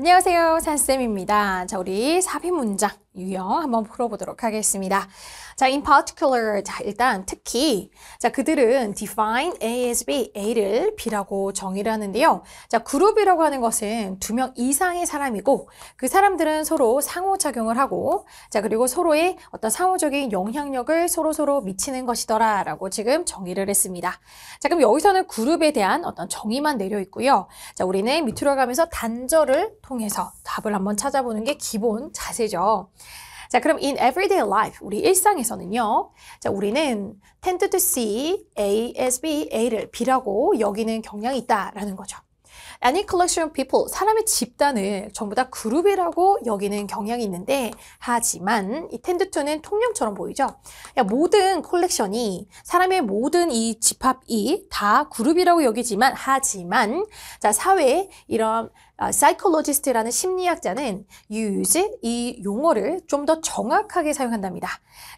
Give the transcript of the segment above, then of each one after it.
안녕하세요. 산쌤입니다. 자, 우리 삽입 문장 유형 한번 풀어보도록 하겠습니다. 자, in particular, 자, 일단 특히, 자, 그들은 define A as B, A를 B라고 정의를 하는데요. 자, 그룹이라고 하는 것은 두 명 이상의 사람이고, 그 사람들은 서로 상호작용을 하고, 자, 그리고 서로의 어떤 상호적인 영향력을 서로서로 미치는 것이더라라고 지금 정의를 했습니다. 자, 그럼 여기서는 그룹에 대한 어떤 정의만 내려 있고요. 자, 우리는 밑으로 가면서 단절을 통해서 답을 한번 찾아보는 게 기본 자세죠. 자, 그럼 in everyday life, 우리 일상에서는요. 자, 우리는 tend to see A as B, A를 B라고 여기는 경향이 있다라는 거죠. Any collection of people, 사람의 집단을 전부 다 그룹이라고 여기는 경향이 있는데 하지만 이 tend to는 통념처럼 보이죠? 야, 모든 콜렉션이 사람의 모든 이 집합이 다 그룹이라고 여기지만 하지만 자 사회에 이런 사이콜로지스트라는 아, 심리학자는 유유지 이 용어를 좀 더 정확하게 사용한답니다.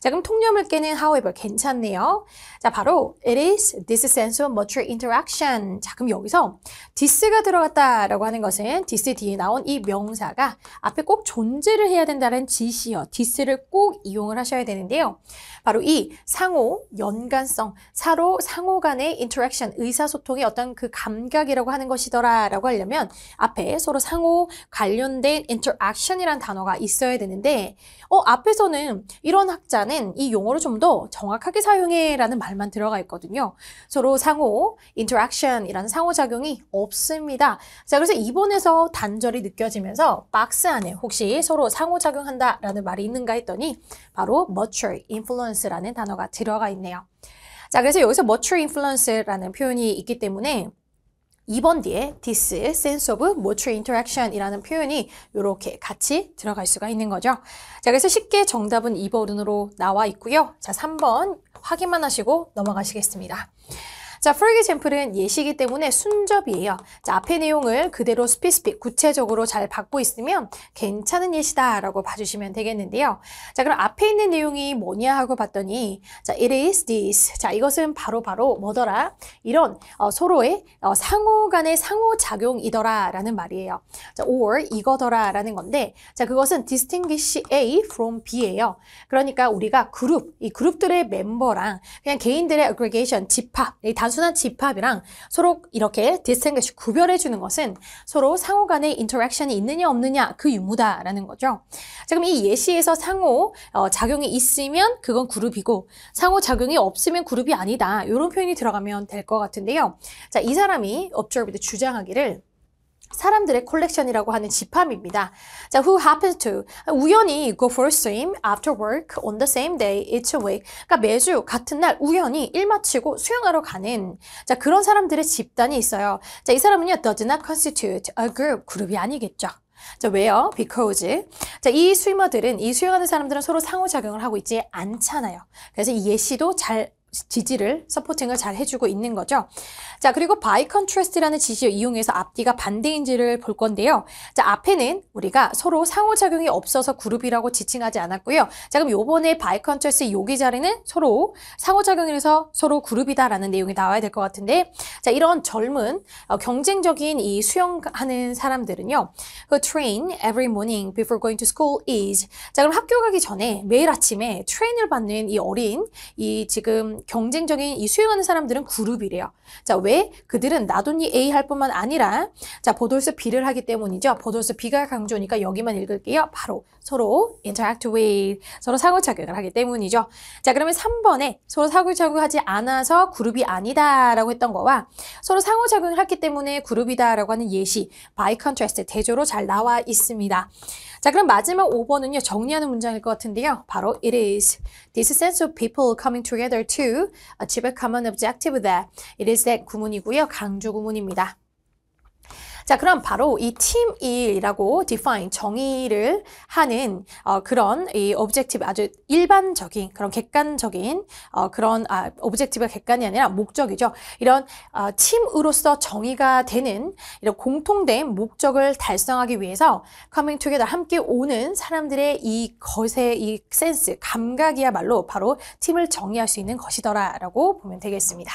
자 그럼 통념을 깨는 however 괜찮네요. 자 바로 it is this sensual motor interaction. 자 그럼 여기서 this가 들어갔다라고 하는 것은 this 뒤에 나온 이 명사가 앞에 꼭 존재를 해야 된다는 지시어 this를 꼭 이용을 하셔야 되는데요. 바로 이 상호 연관성 사로 상호 간의 interaction 의사소통의 어떤 그 감각이라고 하는 것이더라라고 하려면 앞에 서로 상호 관련된 interaction이란 단어가 있어야 되는데 어 앞에서는 이런 학자는 이 용어를 좀 더 정확하게 사용해 라는 말만 들어가 있거든요. 서로 상호 interaction이라는 상호작용이 없습니다. 자 그래서 2번에서 단절이 느껴지면서 박스 안에 혹시 서로 상호작용한다 라는 말이 있는가 했더니 바로 m a t u r e influence라는 단어가 들어가 있네요. 자, 그래서 여기서 m a t u r e influence라는 표현이 있기 때문에 2번 뒤에 this sense of motor interaction이라는 표현이 이렇게 같이 들어갈 수가 있는 거죠. 자, 그래서 쉽게 정답은 2번으로 나와 있고요. 자, 3번 확인만 하시고 넘어가시겠습니다. 자, 풀 o r e x 은 예시기 때문에 순접이에요. 자, 앞에 내용을 그대로 스피스픽 구체적으로 잘 받고 있으면 괜찮은 예시다라고 봐주시면 되겠는데요. 자, 그럼 앞에 있는 내용이 뭐냐 하고 봤더니 자, it is this. 자, 이것은 바로바로 바로 뭐더라? 이런 어, 서로의 어, 상호 간의 상호작용이더라라는 말이에요. 자, or 이거더라라는 건데 자, 그것은 distinguish A from B예요. 그러니까 우리가 그룹, 이 그룹들의 멤버랑 그냥 개인들의 aggregation, 집합, 이 다수 단순한 집합이랑 서로 이렇게 distinguish 구별해 주는 것은 서로 상호 간의 인터랙션이 있느냐 없느냐 그 유무다라는 거죠. 지금 이 예시에서 상호 어, 작용이 있으면 그건 그룹이고 상호 작용이 없으면 그룹이 아니다. 이런 표현이 들어가면 될 것 같은데요. 자, 이 사람이 observed 주장하기를 사람들의 컬렉션이라고 하는 집합입니다. 자, who happens to 우연히 go for a swim after work on the same day each week. 그러니까 매주 같은 날 우연히 일 마치고 수영하러 가는 자 그런 사람들의 집단이 있어요. 자, 이 사람은요 does not constitute a group 그룹이 아니겠죠. 자, 왜요? Because. 자, 이 스위머들은, 이 수영하는 사람들은 서로 상호작용을 하고 있지 않잖아요. 그래서 이 예시도 잘 지지를 서포팅을 잘 해주고 있는 거죠. 자 그리고 by contrast라는 지시를 이용해서 앞뒤가 반대인지를 볼 건데요. 자 앞에는 우리가 서로 상호작용이 없어서 그룹이라고 지칭하지 않았고요. 자 그럼 요번에 by contrast 여기 자리는 서로 상호작용에서 서로 그룹이다라는 내용이 나와야 될 것 같은데 자 이런 젊은 어, 경쟁적인 이 수영하는 사람들은요. 그 train every morning before going to school is 자 그럼 학교 가기 전에 매일 아침에 트레인을 받는 이 어린 이 지금 경쟁적인 이 수행하는 사람들은 그룹이래요. 자, 왜? 그들은 나돈이 A 할 뿐만 아니라 자, 보돌스 B를 하기 때문이죠. 보돌스 B가 강조니까 여기만 읽을게요. 바로 서로 interact with, 서로 사고작용을 하기 때문이죠. 자, 그러면 3번에 서로 사호작용하지 않아서 그룹이 아니다라고 했던 거와 서로 상호작용을 했기 때문에 그룹이다라고 하는 예시, by contrast, 대조로 잘 나와 있습니다. 자, 그럼 마지막 5번은요. 정리하는 문장일 것 같은데요. 바로 it is this sense of people coming together to to 어, 집의 common objective there. It is that 구문이고요. 강조 구문입니다. 자, 그럼 바로 이 팀일이라고 define 정의를 하는 어, 그런 이 objective 아주 일반적인 그런 객관적인 어, 그런 아, objective가 객관이 아니라 목적이죠. 이런 어, 팀으로서 정의가 되는 이런 공통된 목적을 달성하기 위해서 커밍 투게더 함께 오는 사람들의 이 것의 이 센스, 감각이야말로 바로 팀을 정의할 수 있는 것이더라라고 보면 되겠습니다.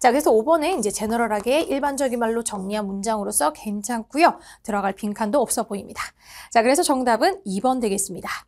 자, 그래서 5번은 이제 제너럴하게 일반적인 말로 정리한 문장으로서 괜찮고요. 들어갈 빈칸도 없어 보입니다. 자, 그래서 정답은 2번 되겠습니다.